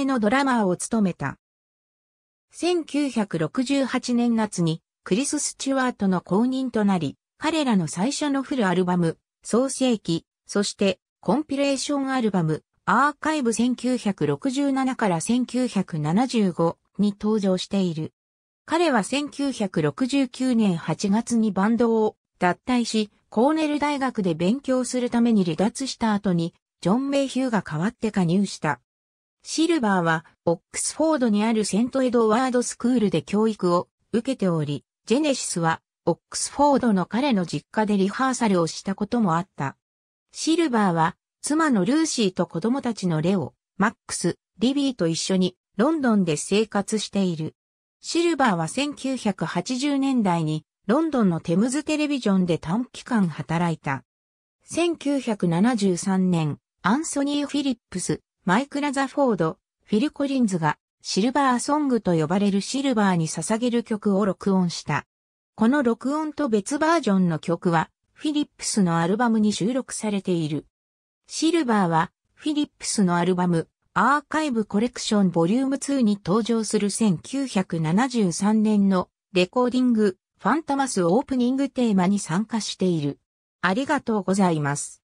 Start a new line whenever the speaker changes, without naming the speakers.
目のドラマーを務めた。1968年夏にクリス・スチュワートの後任となり、彼らの最初のフルアルバム、創世記、そしてコンピレーションアルバム、アーカイブ1967から1975に登場している。彼は1969年8月にバンドを脱退し、コーネル大学で勉強するために離脱した後に、ジョン・メイヒューが代わって加入した。シルバーは、オックスフォードにあるセントエドワードスクールで教育を受けており、ジェネシスは、オックスフォードの彼の実家でリハーサルをしたこともあった。シルバーは、妻のルーシーと子供たちのレオ、マックス、リビーと一緒に、ロンドンで生活している。シルバーは1980年代に、ロンドンのテムズテレビジョンで短期間働いた。1973年、アンソニー・フィリップス、マイク・ラザフォード、フィル・コリンズがシルバーソングと呼ばれるシルバーに捧げる曲を録音した。この録音と別バージョンの曲はフィリップスのアルバムに収録されている。シルバーはフィリップスのアルバムアーカイブコレクションボリューム2に登場する1973年のレコーディングファンタマスオープニングテーマに参加している。ありがとうございます。